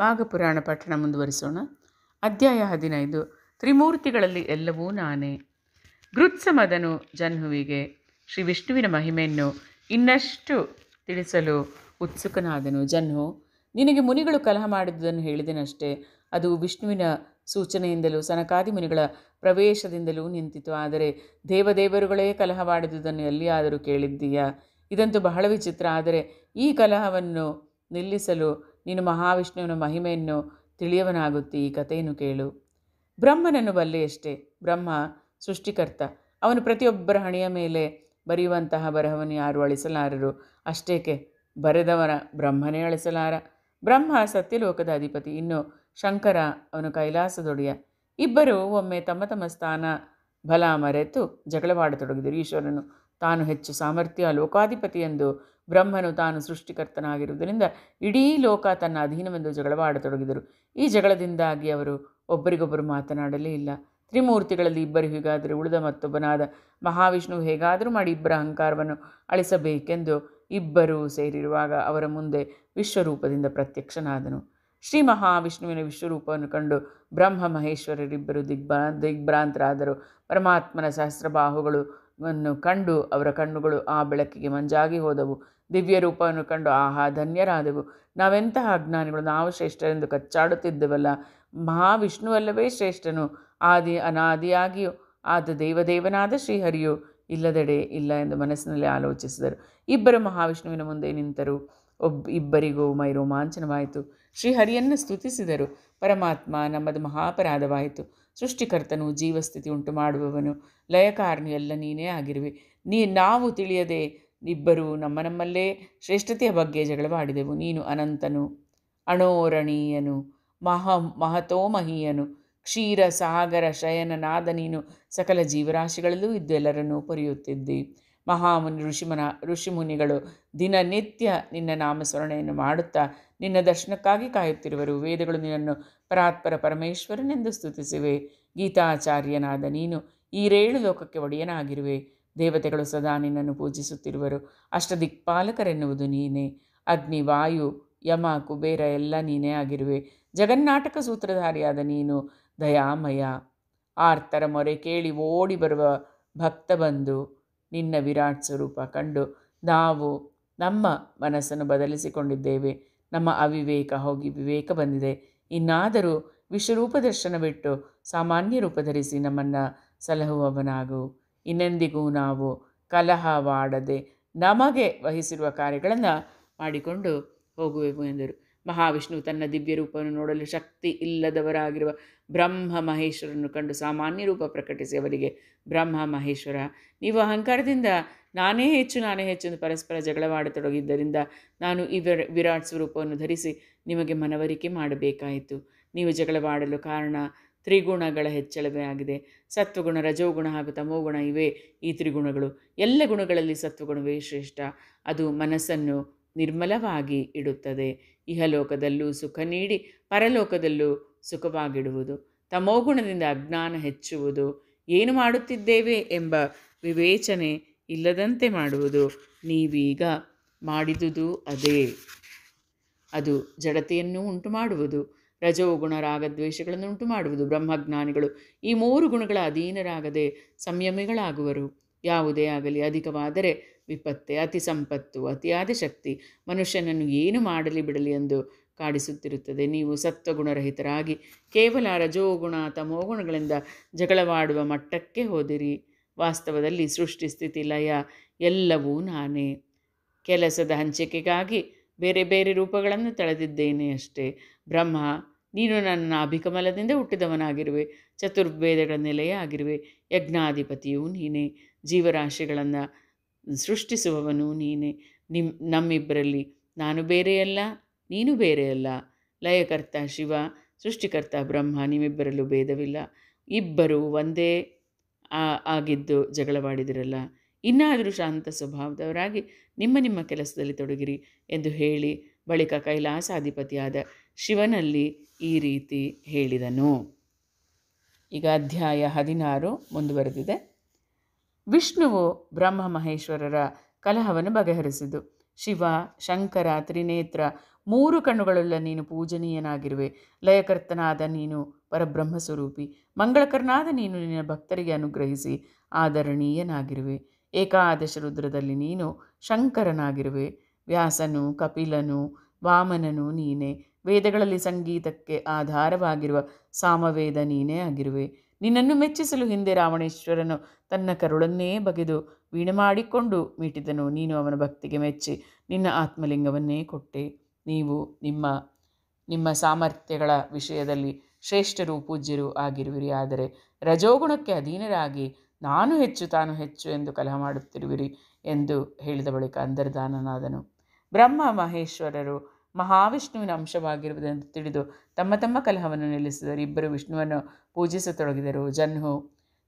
ಭಾಗಪುರಾಣ ಪಠಣ ಮುಂದುವರಿಸೋಣ ಅಧ್ಯಾಯ ಹದಿನೈದು ತ್ರಿಮೂರ್ತಿಗಳಲ್ಲಿ ಎಲ್ಲವೂ ನಾನೇ ಗೃತ್ಸಮದನು ಜನ್ಹುವಿಗೆ ಶ್ರೀ ವಿಷ್ಣುವಿನ ಮಹಿಮೆಯನ್ನು ಇನ್ನಷ್ಟು ತಿಳಿಸಲು ಉತ್ಸುಕನಾದನು ಜನ್ಹು ನಿನಗೆ ಮುನಿಗಳು ಕಲಹ ಮಾಡಿದ್ದುದನ್ನು ಹೇಳಿದೆನಷ್ಟೇ ಅದು ವಿಷ್ಣುವಿನ ಸೂಚನೆಯಿಂದಲೂ ಸನಕಾದಿ ಮುನಿಗಳ ಪ್ರವೇಶದಿಂದಲೂ ನಿಂತಿತು ಆದರೆ ದೇವದೇವರುಗಳೇ ಕಲಹವಾಡಿದುದನ್ನು ಎಲ್ಲಿಯಾದರೂ ಕೇಳಿದ್ದೀಯಾ ಇದಂತೂ ಬಹಳ ವಿಚಿತ್ರ ಆದರೆ ಈ ಕಲಹವನ್ನು ನಿಲ್ಲಿಸಲು ನೀನು ಮಹಾವಿಷ್ಣುವಿನ ಮಹಿಮೆಯನ್ನು ತಿಳಿಯವನಾಗುತ್ತಿ ಈ ಕಥೆಯನ್ನು ಕೇಳು ಬ್ರಹ್ಮನನ್ನು ಬಲ್ಲೆಯಷ್ಟೇ ಬ್ರಹ್ಮ ಸೃಷ್ಟಿಕರ್ತ ಅವನು ಪ್ರತಿಯೊಬ್ಬರ ಹಣೆಯ ಮೇಲೆ ಬರೆಯುವಂತಹ ಬರಹವನ್ನು ಯಾರು ಅಳಿಸಲಾರರು ಅಷ್ಟೇಕೆ ಬರೆದವರ ಬ್ರಹ್ಮನೇ ಅಳಿಸಲಾರ ಬ್ರಹ್ಮ ಸತ್ಯಲೋಕದ ಅಧಿಪತಿ ಇನ್ನು ಶಂಕರ ಅವನು ಕೈಲಾಸದೊಡೆಯ ಇಬ್ಬರು ಒಮ್ಮೆ ತಮ್ಮ ತಮ್ಮ ಸ್ಥಾನ ಬಲ ಮರೆತು ಜಗಳವಾಡತೊಡಗಿದರು ಈಶ್ವರನು ತಾನು ಹೆಚ್ಚು ಸಾಮರ್ಥ್ಯ ಲೋಕಾಧಿಪತಿ ಎಂದು ಬ್ರಹ್ಮನು ತಾನು ಸೃಷ್ಟಿಕರ್ತನಾಗಿರುವುದರಿಂದ ಇಡೀ ಲೋಕ ತನ್ನ ಅಧೀನವೆಂದು ಜಗಳವಾಡತೊಡಗಿದರು ಈ ಜಗಳದಿಂದಾಗಿ ಅವರು ಒಬ್ಬರಿಗೊಬ್ಬರು ಮಾತನಾಡಲೇ ಇಲ್ಲ ತ್ರಿಮೂರ್ತಿಗಳಲ್ಲಿ ಇಬ್ಬರು ಹೀಗಾದರೆ ಉಳಿದ ಮತ್ತೊಬ್ಬನಾದ ಮಹಾವಿಷ್ಣು ಹೇಗಾದರೂ ಮಾಡಿ ಇಬ್ಬರ ಅಹಂಕಾರವನ್ನು ಅಳಿಸಬೇಕೆಂದು ಇಬ್ಬರೂ ಸೇರಿರುವಾಗ ಅವರ ಮುಂದೆ ವಿಶ್ವರೂಪದಿಂದ ಪ್ರತ್ಯಕ್ಷನಾದನು ಶ್ರೀ ಮಹಾವಿಷ್ಣುವಿನ ವಿಶ್ವರೂಪವನ್ನು ಕಂಡು ಬ್ರಹ್ಮ ಮಹೇಶ್ವರರಿಬ್ಬರು ದಿಗ್ಭ ದಿಗ್ಭ್ರಾಂತರಾದರು ಪರಮಾತ್ಮನ ಸಹಸ್ರಬಾಹುಗಳು ವನ್ನು ಕಂಡು ಅವರ ಕಣ್ಣುಗಳು ಆ ಬೆಳಕಿಗೆ ಮಂಜಾಗಿ ಹೋದವು ದಿವ್ಯ ರೂಪವನ್ನು ಕಂಡು ಆಹಾ ಧನ್ಯರಾದವು ನಾವೆಂತಹ ಅಜ್ಞಾನಿಗಳು ನಾವು ಶ್ರೇಷ್ಠರೆಂದು ಕಚ್ಚಾಡುತ್ತಿದ್ದವಲ್ಲ ಮಹಾವಿಷ್ಣುವಲ್ಲವೇ ಶ್ರೇಷ್ಠನು ಆದಿ ಅನಾದಿಯಾಗಿಯೂ ಆದ ದೇವದೇವನಾದ ಶ್ರೀಹರಿಯು ಇಲ್ಲದೆಡೆ ಇಲ್ಲ ಎಂದು ಮನಸ್ಸಿನಲ್ಲಿ ಆಲೋಚಿಸಿದರು ಇಬ್ಬರು ಮಹಾವಿಷ್ಣುವಿನ ಮುಂದೆ ನಿಂತರು ಒಬ್ಬ ಇಬ್ಬರಿಗೂ ಮೈ ರೋಮಾಂಚನವಾಯಿತು ಶ್ರೀಹರಿಯನ್ನು ಸ್ತುತಿಸಿದರು ಪರಮಾತ್ಮ ನಮ್ಮದು ಮಹಾಪರಾಧವಾಯಿತು ಸೃಷ್ಟಿಕರ್ತನು ಜೀವಸ್ಥಿತಿ ಉಂಟು ಮಾಡುವವನು ಲಯಕಾರಣಿ ಎಲ್ಲ ನೀನೇ ಆಗಿರುವೆ ನೀ ನಾವು ತಿಳಿಯದೆ ಇಬ್ಬರು ನಮ್ಮ ನಮ್ಮಲ್ಲೇ ಶ್ರೇಷ್ಠತೆಯ ಬಗ್ಗೆ ಜಗಳವಾಡಿದೆವು ನೀನು ಅನಂತನು ಅಣೋರಣೀಯನು ಮಹ ಮಹತೋಮಹೀಯನು ಕ್ಷೀರ ಸಾಗರ ಶಯನನಾದ ನೀನು ಸಕಲ ಜೀವರಾಶಿಗಳಲ್ಲೂ ಇದ್ದು ಎಲ್ಲರನ್ನು ಪೊರೆಯುತ್ತಿದ್ದಿ ಮಹಾಮುನಿ ಋಷಿಮನ ಋಷಿಮುನಿಗಳು ದಿನನಿತ್ಯ ನಿನ್ನ ನಾಮಸ್ಮರಣೆಯನ್ನು ಮಾಡುತ್ತಾ ನಿನ್ನ ದರ್ಶನಕ್ಕಾಗಿ ಕಾಯುತ್ತಿರುವರು ವೇದಗಳು ನಿನ್ನನ್ನು ಪರಾತ್ಪರ ಪರಮೇಶ್ವರನೆಂದು ಸ್ತುತಿಸಿವೆ ಗೀತಾಚಾರ್ಯನಾದ ನೀನು ಈರೇಳು ಲೋಕಕ್ಕೆ ಒಡೆಯನಾಗಿರುವೆ ದೇವತೆಗಳು ಸದಾ ನಿನ್ನನ್ನು ಪೂಜಿಸುತ್ತಿರುವರು ಅಷ್ಟದಿಕ್ಪಾಲಕರೆನ್ನುವುದು ನೀನೇ ಅಗ್ನಿ ವಾಯು ಯಮ ಕುಬೇರ ಎಲ್ಲ ನೀನೇ ಆಗಿರುವೆ ಜಗನ್ನಾಟಕ ಸೂತ್ರಧಾರಿಯಾದ ನೀನು ದಯಾಮಯ ಆರ್ತರ ಮೊರೆ ಕೇಳಿ ಓಡಿ ಬರುವ ಭಕ್ತ ಬಂದು ನಿನ್ನ ವಿರಾಟ್ ಸ್ವರೂಪ ಕಂಡು ನಾವು ನಮ್ಮ ಮನಸ್ಸನ್ನು ಬದಲಿಸಿಕೊಂಡಿದ್ದೇವೆ ನಮ್ಮ ಅವಿವೇಕ ಹೋಗಿ ವಿವೇಕ ಬಂದಿದೆ ಇನ್ನಾದರೂ ವಿಶ್ವರೂಪ ಬಿಟ್ಟು ಸಾಮಾನ್ಯ ರೂಪ ಧರಿಸಿ ನಮ್ಮನ್ನು ಸಲಹುವವನಾಗು ಇನ್ನೆಂದಿಗೂ ನಾವು ಕಲಹವಾಡದೆ ನಮಗೆ ವಹಿಸಿರುವ ಕಾರ್ಯಗಳನ್ನು ಮಾಡಿಕೊಂಡು ಹೋಗುವೆವು ಎಂದರು ಮಹಾವಿಷ್ಣು ತನ್ನ ದಿವ್ಯ ರೂಪವನ್ನು ನೋಡಲು ಶಕ್ತಿ ಇಲ್ಲದವರಾಗಿರುವ ಬ್ರಹ್ಮ ಮಹೇಶ್ವರನ್ನು ಕಂಡು ಸಾಮಾನ್ಯ ರೂಪ ಪ್ರಕಟಿಸಿ ಅವರಿಗೆ ಬ್ರಹ್ಮ ಮಹೇಶ್ವರ ನೀವು ಅಹಂಕಾರದಿಂದ ನಾನೇ ಹೆಚ್ಚು ನಾನೇ ಹೆಚ್ಚು ಪರಸ್ಪರ ಜಗಳವಾಡತೊಡಗಿದ್ದರಿಂದ ನಾನು ಈ ವಿರಾಟ್ ಸ್ವರೂಪವನ್ನು ಧರಿಸಿ ನಿಮಗೆ ಮನವರಿಕೆ ಮಾಡಬೇಕಾಯಿತು ನೀವು ಜಗಳವಾಡಲು ಕಾರಣ ತ್ರಿಗುಣಗಳ ಹೆಚ್ಚಳವೇ ಆಗಿದೆ ಸತ್ವಗುಣ ರಜೋಗುಣ ಹಾಗೂ ತಮೋಗುಣ ಇವೆ ಈ ತ್ರಿಗುಣಗಳು ಎಲ್ಲ ಗುಣಗಳಲ್ಲಿ ಸತ್ವಗುಣವೇ ಶ್ರೇಷ್ಠ ಅದು ಮನಸ್ಸನ್ನು ನಿರ್ಮಲವಾಗಿ ಇಡುತ್ತದೆ ಇಹಲೋಕದಲ್ಲೂ ಸುಖ ನೀಡಿ ಪರಲೋಕದಲ್ಲೂ ಸುಖವಾಗಿಡುವುದು ತಮೋಗುಣದಿಂದ ಅಜ್ಞಾನ ಹೆಚ್ಚುವುದು ಏನು ಮಾಡುತ್ತಿದ್ದೇವೆ ಎಂಬ ವಿವೇಚನೆ ಇಲ್ಲದಂತೆ ಮಾಡುವುದು ನೀವೀಗ ಮಾಡಿದುದು ಅದೇ ಅದು ಜಡತೆಯನ್ನು ಉಂಟು ಮಾಡುವುದು ರಜೋಗುಣ ರಾಗದ್ವೇಷಗಳನ್ನು ಉಂಟು ಮಾಡುವುದು ಬ್ರಹ್ಮಜ್ಞಾನಿಗಳು ಈ ಮೂರು ಗುಣಗಳ ಅಧೀನರಾಗದೆ ಸಂಯಮಿಗಳಾಗುವರು ಯಾವುದೇ ಆಗಲಿ ಅಧಿಕವಾದರೆ ವಿಪತ್ತೆ ಅತಿ ಸಂಪತ್ತು ಅತಿಯಾದ ಶಕ್ತಿ ಮನುಷ್ಯನನ್ನು ಏನು ಮಾಡಲಿ ಬಿಡಲಿ ಎಂದು ಕಾಡಿಸುತ್ತಿರುತ್ತದೆ ನೀವು ಸತ್ವಗುಣರಹಿತರಾಗಿ ಕೇವಲ ರಜೋಗುಣ ತಮೋಗುಣಗಳಿಂದ ಜಗಳವಾಡುವ ಮಟ್ಟಕ್ಕೆ ಹೋದಿರಿ ವಾಸ್ತವದಲ್ಲಿ ಸೃಷ್ಟಿ ಸ್ಥಿತಿ ಲಯ ಎಲ್ಲವೂ ನಾನೇ ಕೆಲಸದ ಹಂಚಿಕೆಗಾಗಿ ಬೇರೆ ಬೇರೆ ರೂಪಗಳನ್ನು ತಳೆದಿದ್ದೇನೆ ಅಷ್ಟೇ ಬ್ರಹ್ಮ ನೀನು ನನ್ನ ಅಭಿಕಮಲದಿಂದ ಹುಟ್ಟಿದವನಾಗಿರುವೆ ಚತುರ್ಭೇದಗಳ ನೆಲೆಯೇ ಆಗಿರುವೆ ಯಜ್ಞಾಧಿಪತಿಯೂ ನೀನೇ ಜೀವರಾಶಿಗಳನ್ನು ಸೃಷ್ಟಿಸುವವನು ನೀನೇ ನಿಮ್ ನಮ್ಮಿಬ್ಬರಲ್ಲಿ ನಾನು ಬೇರೆಯಲ್ಲ ನೀನು ಬೇರೆಯಲ್ಲ ಲಯಕರ್ತ ಶಿವ ಸೃಷ್ಟಿಕರ್ತ ಬ್ರಹ್ಮ ನಿಮ್ಮಿಬ್ಬರಲ್ಲೂ ಭೇದವಿಲ್ಲ ಇಬ್ಬರು ಒಂದೇ ಆಗಿದ್ದು ಜಗಳವಾಡಿದಿರಲ್ಲ ಇನ್ನಾದರೂ ಶಾಂತ ಸ್ವಭಾವದವರಾಗಿ ನಿಮ್ಮ ನಿಮ್ಮ ಕೆಲಸದಲ್ಲಿ ತೊಡಗಿರಿ ಎಂದು ಹೇಳಿ ಬಳಿಕ ಕೈಲಾಸಾಧಿಪತಿಯಾದ ಶಿವನಲ್ಲಿ ಈ ರೀತಿ ಹೇಳಿದನು ಈಗ ಅಧ್ಯಾಯ ಹದಿನಾರು ಮುಂದುವರೆದಿದೆ ವಿಷ್ಣುವು ಬ್ರಹ್ಮ ಮಹೇಶ್ವರರ ಕಲಹವನ್ನು ಬಗೆಹರಿಸಿದು ಶಿವ ಶಂಕರ ತ್ರಿನೇತ್ರ ಮೂರು ಕಣ್ಣುಗಳುಳ್ಳ ನೀನು ಪೂಜನೀಯನಾಗಿರುವೆ ಲಯಕರ್ತನಾದ ನೀನು ಪರಬ್ರಹ್ಮಸ್ವರೂಪಿ ಮಂಗಳಕರ್ನಾದ ನೀನು ನಿನ್ನ ಭಕ್ತರಿಗೆ ಅನುಗ್ರಹಿಸಿ ಆದರಣೀಯನಾಗಿರುವೆ ಏಕಾದಶ ರುದ್ರದಲ್ಲಿ ನೀನು ಶಂಕರನಾಗಿರುವೆ ವ್ಯಾಸನು ಕಪಿಲನು ವಾಮನನು ನೀನೇ ವೇದಗಳಲ್ಲಿ ಸಂಗೀತಕ್ಕೆ ಆಧಾರವಾಗಿರುವ ಸಾಮವೇದ ನೀನೇ ಆಗಿರುವೆ ನಿನ್ನನ್ನು ಮೆಚ್ಚಿಸಲು ಹಿಂದೆ ರಾವಣೇಶ್ವರನು ತನ್ನ ಕರುಳನ್ನೇ ಬಗೆದು ವೀಣೆ ಮಾಡಿಕೊಂಡು ಮೀಟಿದನು ನೀನು ಅವನ ಭಕ್ತಿಗೆ ಮೆಚ್ಚಿ ನಿನ್ನ ಆತ್ಮಲಿಂಗವನ್ನೇ ಕೊಟ್ಟೆ ನೀವು ನಿಮ್ಮ ನಿಮ್ಮ ಸಾಮರ್ಥ್ಯಗಳ ವಿಷಯದಲ್ಲಿ ಶ್ರೇಷ್ಠರು ಪೂಜ್ಯರು ಆಗಿರುವಿರಿ ಆದರೆ ರಜೋಗುಣಕ್ಕೆ ಅಧೀನರಾಗಿ ನಾನು ಹೆಚ್ಚು ತಾನು ಹೆಚ್ಚು ಎಂದು ಕಲಹ ಮಾಡುತ್ತಿರುವಿರಿ ಎಂದು ಹೇಳಿದ ಬಳಿಕ ಅಂದರ್ಧಾನನಾದನು ಬ್ರಹ್ಮ ಮಹೇಶ್ವರರು ಮಹಾವಿಷ್ಣುವಿನ ಅಂಶವಾಗಿರುವುದೆಂದು ತಿಳಿದು ತಮ್ಮ ತಮ್ಮ ಕಲಹವನ್ನು ನಿಲ್ಲಿಸಿದರು ಇಬ್ಬರು ವಿಷ್ಣುವನ್ನು ಪೂಜಿಸತೊಡಗಿದರು ಜನ್ಹು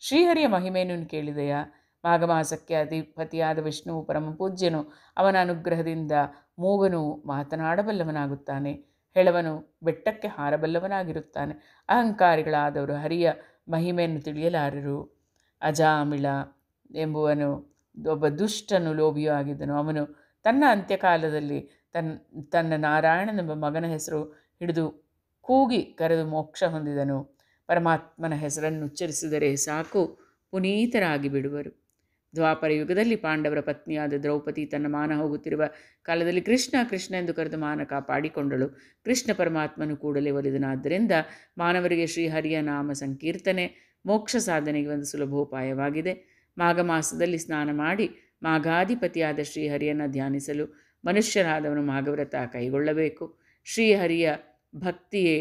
ಶ್ರೀಹರಿಯ ಮಹಿಮೆಯನ್ನು ಕೇಳಿದೆಯಾ ಮಾಘಮಾಸಕ್ಕೆ ಅಧಿಪತಿಯಾದ ವಿಷ್ಣುವು ಪರಮ ಪೂಜ್ಯನು ಅವನ ಅನುಗ್ರಹದಿಂದ ಮೂಗನು ಮಾತನಾಡಬಲ್ಲವನಾಗುತ್ತಾನೆ ಹೆಳವನು ಬೆಟ್ಟಕ್ಕೆ ಹಾರಬಲ್ಲವನಾಗಿರುತ್ತಾನೆ ಅಹಂಕಾರಿಗಳಾದವರು ಹರಿಯ ಮಹಿಮೆಯನ್ನು ತಿಳಿಯಲಾರರು ಅಜಾಮಿಳ ಎಂಬುವನು ಒಬ್ಬ ದುಷ್ಟನು ಲೋಭಿಯೂ ಆಗಿದ್ದನು ಅವನು ತನ್ನ ಅಂತ್ಯಕಾಲದಲ್ಲಿ ತನ್ನ ತನ್ನ ನಾರಾಯಣನೆಂಬ ಮಗನ ಹೆಸರು ಹಿಡಿದು ಕೂಗಿ ಕರೆದು ಮೋಕ್ಷ ಹೊಂದಿದನು ಪರಮಾತ್ಮನ ಹೆಸರನ್ನು ಉಚ್ಚರಿಸಿದರೆ ಸಾಕು ಪುನೀತರಾಗಿ ಬಿಡುವರು ದ್ವಾಪರ ಯುಗದಲ್ಲಿ ಪಾಂಡವರ ಪತ್ನಿಯಾದ ದ್ರೌಪದಿ ತನ್ನ ಮಾನ ಹೋಗುತ್ತಿರುವ ಕಾಲದಲ್ಲಿ ಕೃಷ್ಣ ಕೃಷ್ಣ ಎಂದು ಕರೆದು ಮಾನ ಕಾಪಾಡಿಕೊಂಡಳು ಕೃಷ್ಣ ಪರಮಾತ್ಮನು ಕೂಡಲೇ ಒಲಿದನಾದ್ದರಿಂದ ಮಾನವರಿಗೆ ಶ್ರೀಹರಿಯ ನಾಮ ಸಂಕೀರ್ತನೆ ಮೋಕ್ಷ ಸಾಧನೆಗೆ ಒಂದು ಸುಲಭೋಪಾಯವಾಗಿದೆ ಮಾಘ ಮಾಸದಲ್ಲಿ ಸ್ನಾನ ಮಾಡಿ ಮಾಘಾಧಿಪತಿಯಾದ ಶ್ರೀಹರಿಯನ್ನು ಧ್ಯಾನಿಸಲು ಮನುಷ್ಯರಾದವನು ಮಾಘವ್ರತ ಕೈಗೊಳ್ಳಬೇಕು ಶ್ರೀಹರಿಯ ಭಕ್ತಿಯೇ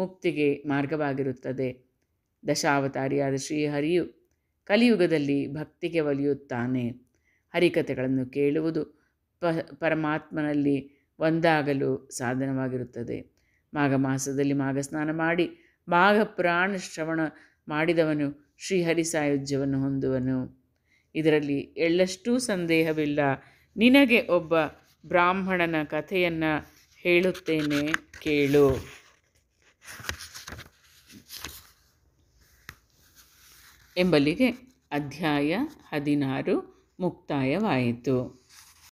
ಮುಕ್ತಿಗೆ ಮಾರ್ಗವಾಗಿರುತ್ತದೆ ದಶಾವತಾರಿಯಾದ ಶ್ರೀಹರಿಯು ಕಲಿಯುಗದಲ್ಲಿ ಭಕ್ತಿಗೆ ಒಲಿಯುತ್ತಾನೆ ಹರಿಕಥೆಗಳನ್ನು ಕೇಳುವುದು ಪ ಪರಮಾತ್ಮನಲ್ಲಿ ಒಂದಾಗಲು ಸಾಧನವಾಗಿರುತ್ತದೆ ಮಾಘ ಮಾಸದಲ್ಲಿ ಮಾಘ ಸ್ನಾನ ಮಾಡಿ ಮಾಘ ಪುರಾಣ ಶ್ರವಣ ಮಾಡಿದವನು ಶ್ರೀಹರಿ ಸಾಯುಜ್ಯವನ್ನು ಹೊಂದುವನು ಇದರಲ್ಲಿ ಎಳ್ಳಷ್ಟೂ ಸಂದೇಹವಿಲ್ಲ ನಿನಗೆ ಒಬ್ಬ ಬ್ರಾಹ್ಮಣನ ಕಥೆಯನ್ನು ಹೇಳುತ್ತೇನೆ ಕೇಳು ಎಂಬಲ್ಲಿಗೆ ಅಧ್ಯಾಯ ಹದಿನಾರು ಮುಕ್ತಾಯವಾಯಿತು